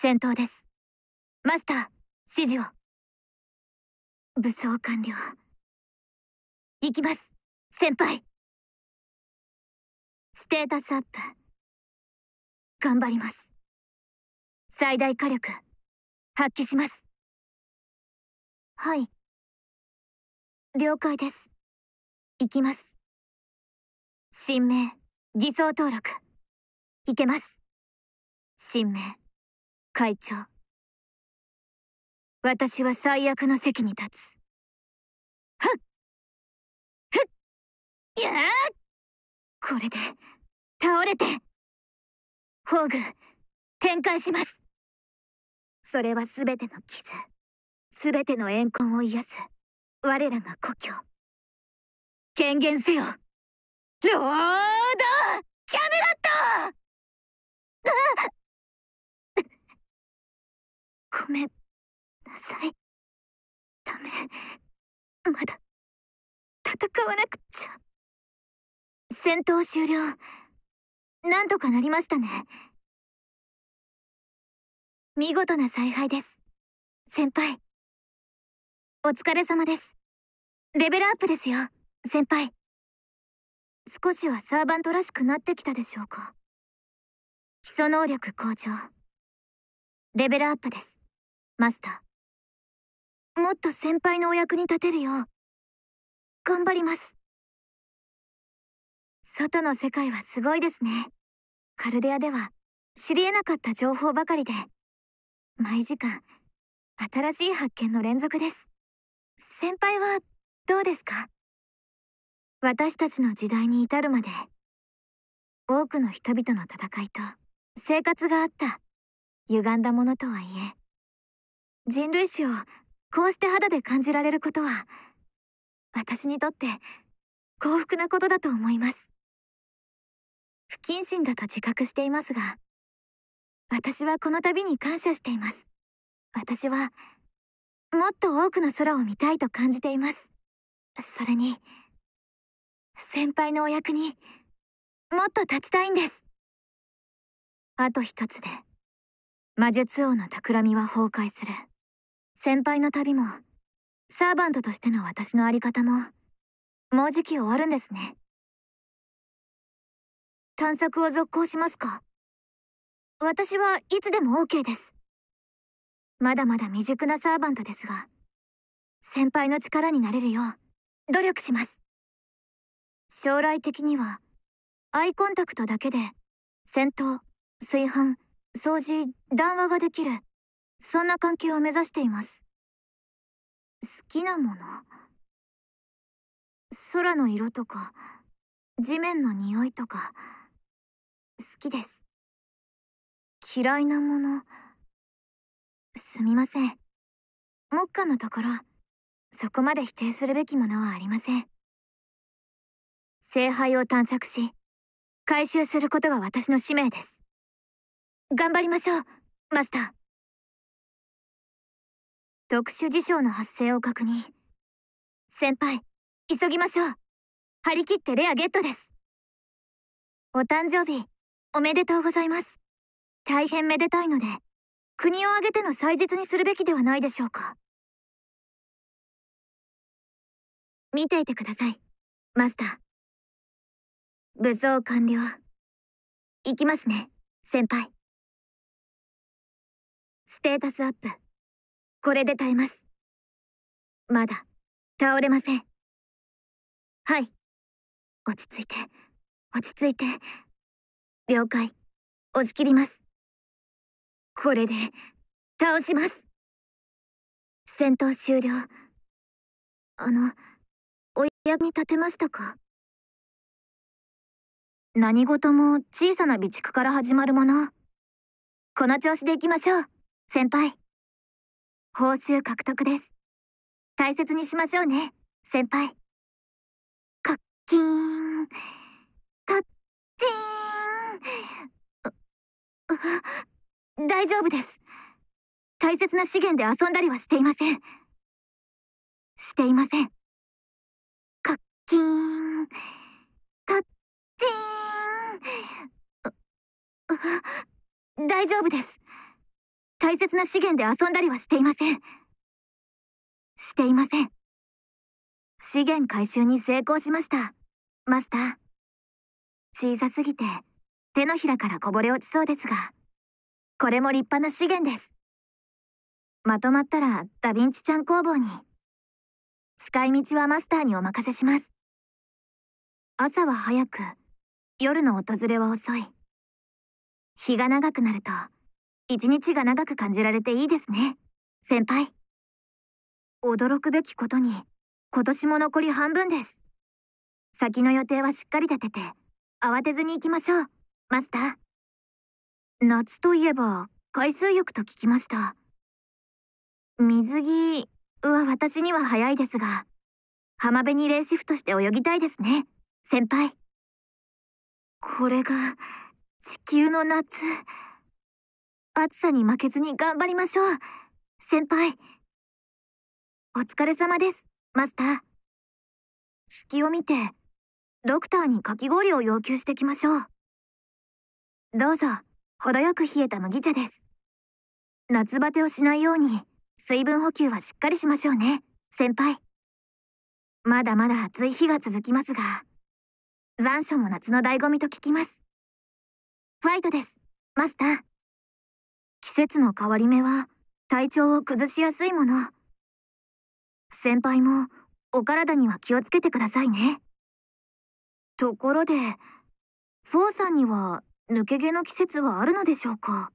戦闘ですマスター指示を武装完了行きます先輩ステータスアップ頑張ります最大火力発揮しますはい了解です行きます新名偽装登録いけます新名会長私は最悪の席に立つはっふっやーこれで倒れて宝グ展開しますそれは全ての傷全ての怨恨を癒す我らが故郷権限せよロードキャメロットごめんなさいダメまだ戦わなくちゃ戦闘終了なんとかなりましたね見事な采配です先輩お疲れ様ですレベルアップですよ先輩少しはサーバントらしくなってきたでしょうか基礎能力向上レベルアップですマスターもっと先輩のお役に立てるよう頑張ります外の世界はすごいですねカルデアでは知り得なかった情報ばかりで毎時間新しい発見の連続です先輩はどうですか私たちの時代に至るまで多くの人々の戦いと生活があった歪んだものとはいえ人類史をこうして肌で感じられることは私にとって幸福なことだと思います不謹慎だと自覚していますが私はこの度に感謝しています私はもっと多くの空を見たいと感じていますそれに先輩のお役にもっと立ちたいんですあと一つで魔術王の企みは崩壊する先輩の旅もサーバントとしての私の在り方ももうじき終わるんですね探索を続行しますか私はいつでも OK ですまだまだ未熟なサーバントですが先輩の力になれるよう努力します将来的にはアイコンタクトだけで戦闘炊飯掃除談話ができるそんな関係を目指しています好きなもの空の色とか地面の匂いとか好きです嫌いなものすみません目下のところそこまで否定するべきものはありません聖杯を探索し回収することが私の使命です頑張りましょうマスター特殊事象の発生を確認先輩急ぎましょう張り切ってレアゲットですお誕生日おめでとうございます大変めでたいので国を挙げての祭日にするべきではないでしょうか見ていてくださいマスター武装完了行きますね先輩ステータスアップこれで耐えます。まだ、倒れません。はい。落ち着いて、落ち着いて。了解。押し切ります。これで、倒します。戦闘終了。あの、お役に立てましたか何事も小さな備蓄から始まるもの。この調子でいきましょう、先輩。報酬獲得です。大切にしましょうね、先輩。ー課金、ー金。大丈夫です。大切な資源で遊んだりはしていません。していません。課金、ー金。大丈夫です。大切な資源で遊んだりはしていません。していません。資源回収に成功しました、マスター。小さすぎて、手のひらからこぼれ落ちそうですが、これも立派な資源です。まとまったらダヴィンチちゃん工房に。使い道はマスターにお任せします。朝は早く、夜の訪れは遅い。日が長くなると、一日が長く感じられていいですね先輩驚くべきことに今年も残り半分です先の予定はしっかり立てて慌てずに行きましょうマスター夏といえば海水浴と聞きました水着は私には早いですが浜辺にレーシフトして泳ぎたいですね先輩これが地球の夏暑さに負けずに頑張りましょう。先輩。お疲れ様です、マスター。隙を見て、ドクターにかき氷を要求してきましょう。どうぞ、程よく冷えた麦茶です。夏バテをしないように、水分補給はしっかりしましょうね、先輩。まだまだ暑い日が続きますが、残暑も夏の醍醐味と聞きます。ファイトです、マスター。季節の変わり目は体調を崩しやすいもの先輩もお体には気をつけてくださいねところでフォーさんには抜け毛の季節はあるのでしょうか